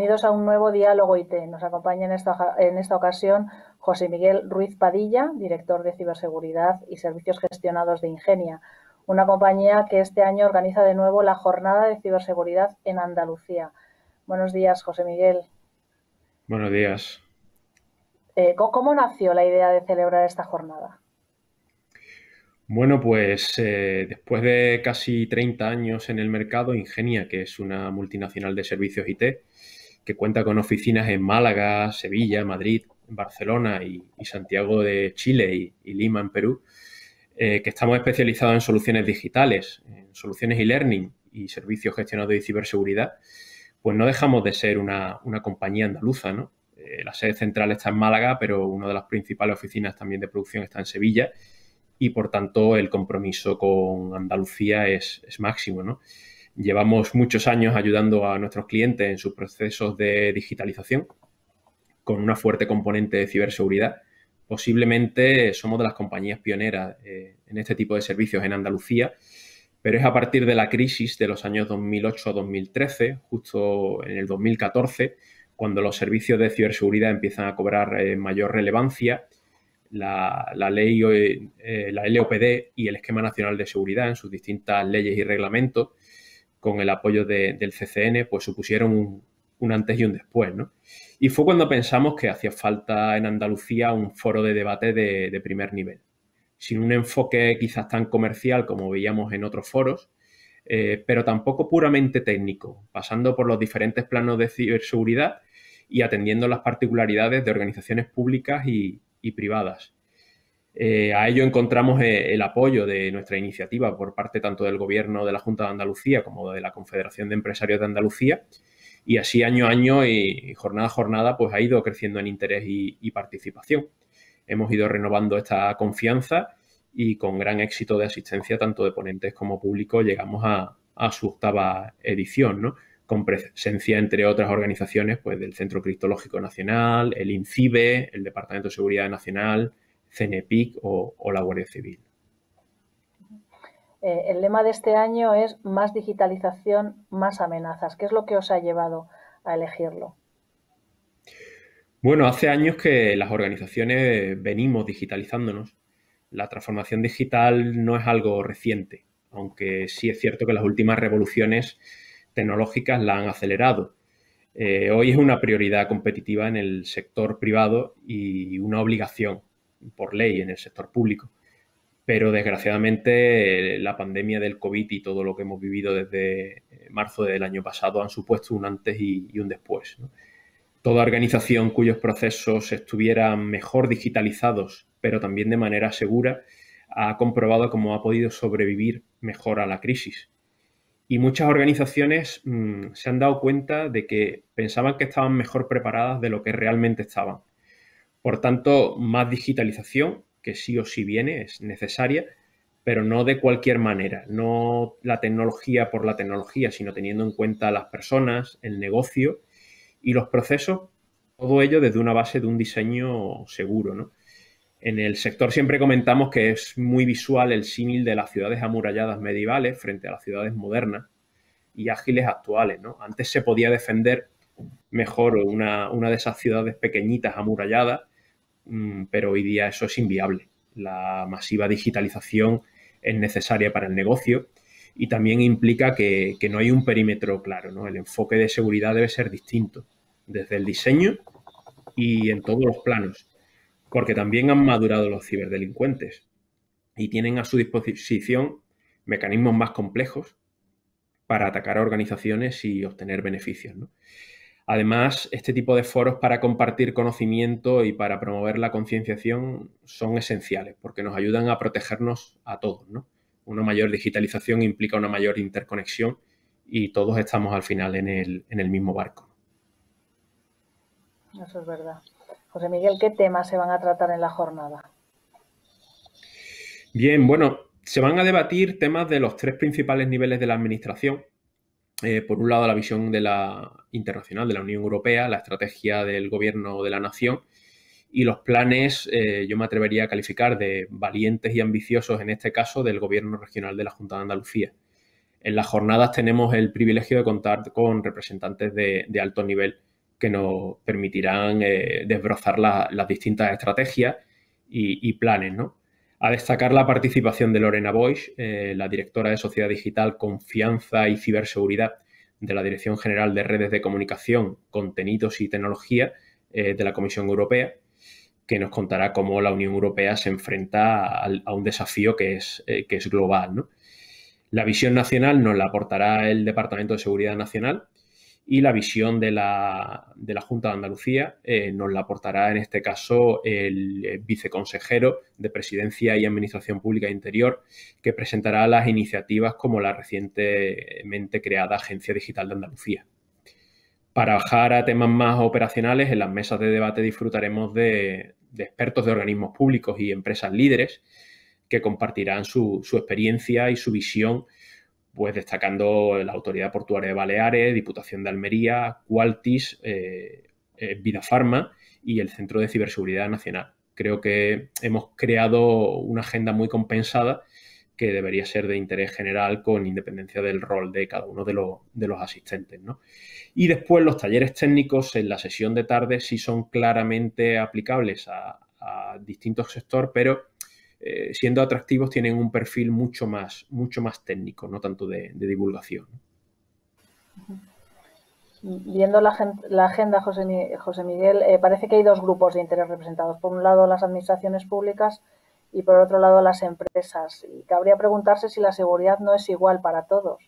Bienvenidos a un nuevo diálogo IT. Nos acompaña en esta, ocasión José Miguel Ruiz Padilla, director de Ciberseguridad y Servicios Gestionados de Ingenia, una compañía que este año organiza de nuevo la Jornada de Ciberseguridad en Andalucía. Buenos días, José Miguel. Buenos días. Eh, ¿cómo, nació la idea de celebrar esta jornada? Bueno, pues eh, después de casi 30 años en el mercado, Ingenia, que es una multinacional de servicios IT, que cuenta con oficinas en Málaga, Sevilla, Madrid, Barcelona y, Santiago de Chile y, Lima en Perú, eh, que estamos especializados en soluciones digitales, en soluciones e-learning y servicios gestionados de ciberseguridad, pues no dejamos de ser una, compañía andaluza, ¿no? Eh, la sede central está en Málaga, pero una de las principales oficinas también de producción está en Sevilla y por tanto el compromiso con Andalucía es, es máximo, ¿no? Llevamos muchos años ayudando a nuestros clientes en sus procesos de digitalización con una fuerte componente de ciberseguridad. Posiblemente somos de las compañías pioneras eh, en este tipo de servicios en Andalucía, pero es a partir de la crisis de los años 2008 a 2013, justo en el 2014, cuando los servicios de ciberseguridad empiezan a cobrar eh, mayor relevancia. La, ley, eh, la LOPD y el Esquema Nacional de Seguridad en sus distintas leyes y reglamentos con el apoyo del CCN, pues supusieron un, antes y un después, ¿no? Y fue cuando pensamos que hacía falta en Andalucía un foro de debate de, primer nivel. Sin un enfoque quizás tan comercial como veíamos en otros foros, eh, pero tampoco puramente técnico, pasando por los diferentes planos de ciberseguridad y atendiendo las particularidades de organizaciones públicas y privadas. Eh, a ello encontramos eh, el apoyo de nuestra iniciativa por parte tanto del Gobierno de la Junta de Andalucía como de la Confederación de Empresarios de Andalucía. Y así año a año y jornada a jornada pues ha ido creciendo en interés y, participación. Hemos ido renovando esta confianza y con gran éxito de asistencia tanto de ponentes como público llegamos a, su octava edición, con presencia, entre otras organizaciones, pues del Centro Cristológico Nacional, el INCIBE, el Departamento de Seguridad Nacional, CENEPIC o, la Guardia Civil. Eh, el lema de este año es más digitalización, más amenazas. ¿Qué es lo que os ha llevado a elegirlo? Bueno, hace años que las organizaciones venimos digitalizándonos. La transformación digital no es algo reciente, aunque sí es cierto que las últimas revoluciones tecnológicas la han acelerado. Eh, hoy es una prioridad competitiva en el sector privado y una obligación por ley en el sector público. Pero desgraciadamente eh, la pandemia del COVID y todo lo que hemos vivido desde eh, marzo del año pasado han supuesto un antes y, un después. Toda organización cuyos procesos estuvieran mejor digitalizados, pero también de manera segura, ha comprobado cómo ha podido sobrevivir mejor a la crisis. Y muchas organizaciones mm, se han dado cuenta de que pensaban que estaban mejor preparadas de lo que realmente estaban. Por tanto, más digitalización, que sí o sí viene, es necesaria, pero no de cualquier manera, no la tecnología por la tecnología, sino teniendo en cuenta las personas, el negocio y los procesos, todo ello desde una base de un diseño seguro. En el sector siempre comentamos que es muy visual el símil de las ciudades amuralladas medievales frente a las ciudades modernas y ágiles actuales. ¿no? Antes se podía defender mejor una, una de esas ciudades pequeñitas amuralladas Mm, pero hoy día eso es inviable. La masiva digitalización es necesaria para el negocio y también implica que, no hay un perímetro claro. ¿no? El enfoque de seguridad debe ser distinto desde el diseño y en todos los planos, porque también han madurado los ciberdelincuentes y tienen a su disposición mecanismos más complejos para atacar a organizaciones y obtener beneficios. Además, este tipo de foros para compartir conocimiento y para promover la concienciación son esenciales porque nos ayudan a protegernos a todos. Una mayor digitalización implica una mayor interconexión y todos estamos al final en el, en el mismo barco. Eso es verdad. José Miguel, ¿qué temas se van a tratar en la jornada? Bien, bueno, se van a debatir temas de los tres principales niveles de la administración, eh, por un lado, la visión de la internacional de la Unión Europea, la estrategia del gobierno de la nación y los planes, eh, yo me atrevería a calificar de valientes y ambiciosos en este caso del gobierno regional de la Junta de Andalucía. En las jornadas tenemos el privilegio de contar con representantes de, alto nivel que nos permitirán eh, desbrozar las distintas estrategias y, y planes, ¿no? A destacar la participación de Lorena Boys, eh, la directora de Sociedad Digital, Confianza y Ciberseguridad de la Dirección General de Redes de Comunicación, Contenidos y Tecnología eh, de la Comisión Europea, que nos contará cómo la Unión Europea se enfrenta a, un desafío que es, eh, que es global. La visión nacional nos la aportará el Departamento de Seguridad Nacional y la visión de la, de la Junta de Andalucía eh, nos la aportará en este caso el eh, viceconsejero de Presidencia y Administración Pública e Interior, que presentará las iniciativas como la recientemente creada Agencia Digital de Andalucía. Para bajar a temas más operacionales, en las mesas de debate disfrutaremos de, expertos de organismos públicos y empresas líderes que compartirán su, su experiencia y su visión pues destacando la Autoridad Portuaria de Baleares, Diputación de Almería, Qualtis, eh, eh Vidafarma y el Centro de Ciberseguridad Nacional. Creo que hemos creado una agenda muy compensada que debería ser de interés general con independencia del rol de cada uno de, los, asistentes. Y después los talleres técnicos en la sesión de tarde sí son claramente aplicables a, a distintos sectores, pero eh, siendo atractivos, tienen un perfil mucho más, mucho más técnico, no tanto de, divulgación. Viendo la, agenda, José, Miguel, eh, parece que hay dos grupos de interés representados. Por un lado, las administraciones públicas y por otro lado, las empresas. Y cabría preguntarse si la seguridad no es igual para todos.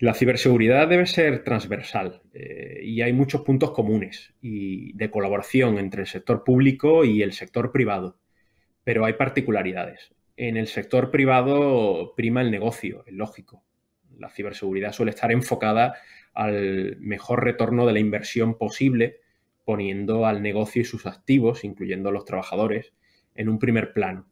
La ciberseguridad debe ser transversal eh, y hay muchos puntos comunes y de colaboración entre el sector público y el sector privado pero hay particularidades. En el sector privado prima el negocio, es lógico. La ciberseguridad suele estar enfocada al mejor retorno de la inversión posible, poniendo al negocio y sus activos, incluyendo los trabajadores, en un primer plano.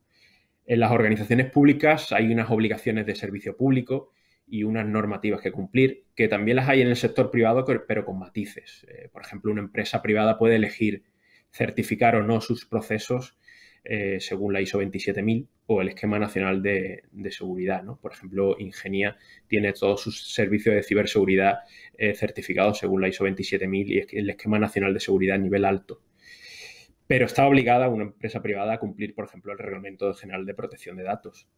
En las organizaciones públicas hay unas obligaciones de servicio público y unas normativas que cumplir, que también las hay en el sector privado, pero con matices. Eh, por ejemplo, una empresa privada puede elegir certificar o no sus procesos eh, según la ISO 27000 o el Esquema Nacional de, Seguridad. ¿no? Por ejemplo, Ingenia tiene todos sus servicios de ciberseguridad eh, certificados según la ISO 27000 y el Esquema Nacional de Seguridad a nivel alto. Pero está obligada una empresa privada a cumplir, por ejemplo, el Reglamento General de Protección de Datos.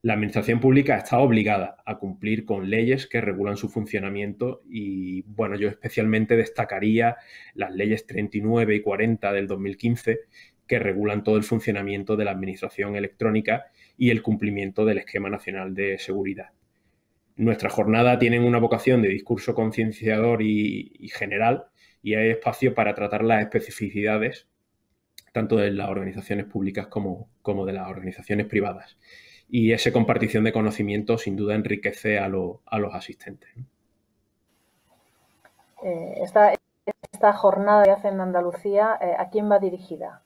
La Administración Pública está obligada a cumplir con leyes que regulan su funcionamiento y, bueno, yo especialmente destacaría las leyes 39 y 40 del 2015 que regulan todo el funcionamiento de la Administración Electrónica y el cumplimiento del Esquema Nacional de Seguridad. Nuestra jornada tiene una vocación de discurso concienciador y, general y hay espacio para tratar las especificidades tanto de las organizaciones públicas como, de las organizaciones privadas. Y esa compartición de conocimiento sin duda enriquece a, los asistentes. Eh, esta, jornada que hace en Andalucía, eh, ¿a quién va dirigida?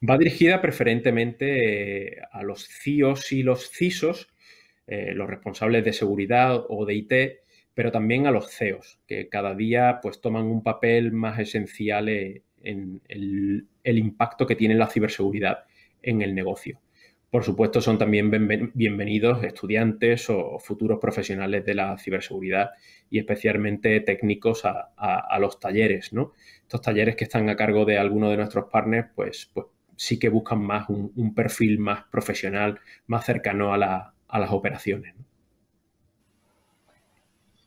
Va dirigida preferentemente eh, a los CIOs e y los CISOs, eh, los responsables de seguridad o de IT, pero también a los CEOs, que cada día pues toman un papel más esencial eh, en el, impacto que tiene la ciberseguridad en el negocio. Por supuesto, son también bienvenidos estudiantes o futuros profesionales de la ciberseguridad y especialmente técnicos a, los talleres, ¿no? Estos talleres que están a cargo de algunos de nuestros partners, pues, pues sí que buscan más un, perfil más profesional, más cercano a, las operaciones.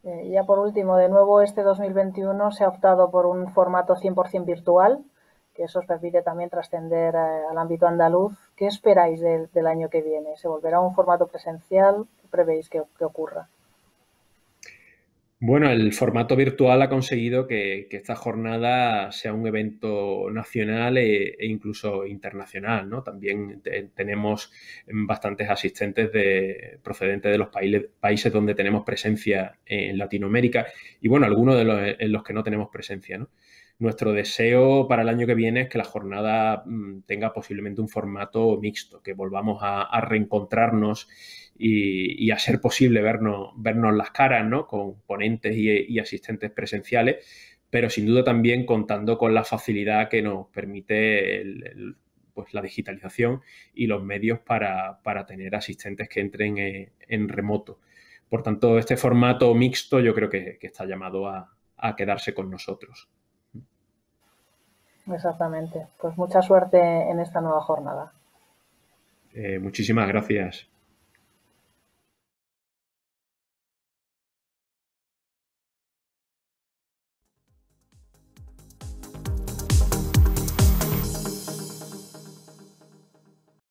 Eh, ya por último, de nuevo este 2021 se ha optado por un formato 100% virtual, que eso os permite también trascender eh, al ámbito andaluz. ¿Qué esperáis del año que viene? ¿Se volverá a un formato presencial? ¿Qué prevéis que ocurra? Bueno, el formato virtual ha conseguido que, esta jornada sea un evento nacional e, e incluso internacional, ¿no? También tenemos bastantes asistentes de, procedentes de los países, donde tenemos presencia en Latinoamérica y, bueno, algunos de los en los que no tenemos presencia, ¿no? Nuestro deseo para el año que viene es que la jornada mm, tenga posiblemente un formato mixto, que volvamos a, reencontrarnos y, a ser posible vernos, las caras, ¿no? Con ponentes y, asistentes presenciales, pero sin duda también contando con la facilidad que nos permite pues la digitalización y los medios para, tener asistentes que entren en, remoto. Por tanto, este formato mixto yo creo que, está llamado a quedarse con nosotros. Exactamente. Pues mucha suerte en esta nueva jornada. Eh, muchísimas gracias.